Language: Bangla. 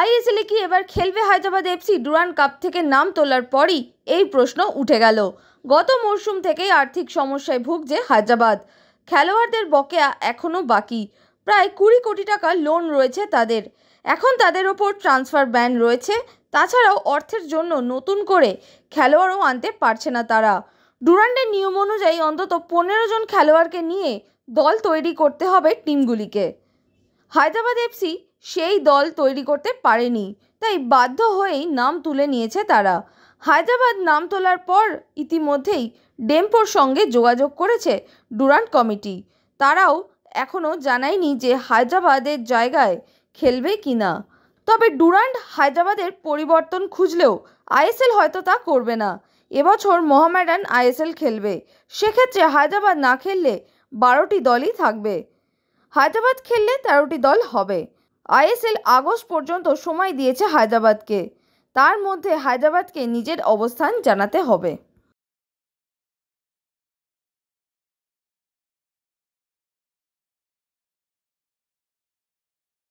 আইএসএলে কি এবার খেলবে হায়দ্রাবাদ এফসি ডুরান কাপ থেকে নাম তোলার পরই এই প্রশ্ন উঠে গেল গত মরশুম থেকেই আর্থিক সমস্যায় ভুগছে হায়দ্রাবাদ খেলোয়াড়দের বকেয়া এখনও বাকি প্রায় কুড়ি কোটি টাকা লোন রয়েছে তাদের এখন তাদের ওপর ট্রান্সফার ব্যান রয়েছে তাছাড়াও অর্থের জন্য নতুন করে খেলোয়াড়ও আনতে পারছে না তারা ডুরান্ডের নিয়ম অনুযায়ী অন্তত পনেরো জন খেলোয়াড়কে নিয়ে দল তৈরি করতে হবে টিমগুলিকে হায়দ্রাবাদ এফসি সেই দল তৈরি করতে পারেনি তাই বাধ্য হয়েই নাম তুলে নিয়েছে তারা হায়দ্রাবাদ নাম তোলার পর ইতিমধ্যেই ডেম্পোর সঙ্গে যোগাযোগ করেছে ডুরান্ট কমিটি তারাও এখনও জানায়নি যে হায়দ্রাবাদের জায়গায় খেলবে কি না তবে ডুরান্ট হায়দ্রাবাদের পরিবর্তন খুঁজলেও আইএসএল হয়তো তা করবে না এবছর মোহামেডান আইএসএল খেলবে সেক্ষেত্রে হায়দ্রাবাদ না খেললে বারোটি দলই থাকবে হায়দ্রাবাদ খেললে তেরোটি দল হবে আইএসএল আগস্ট পর্যন্ত সময় দিয়েছে হায়দ্রাবাদকে তার মধ্যে হায়দ্রাবাদকে নিজের অবস্থান জানাতে হবে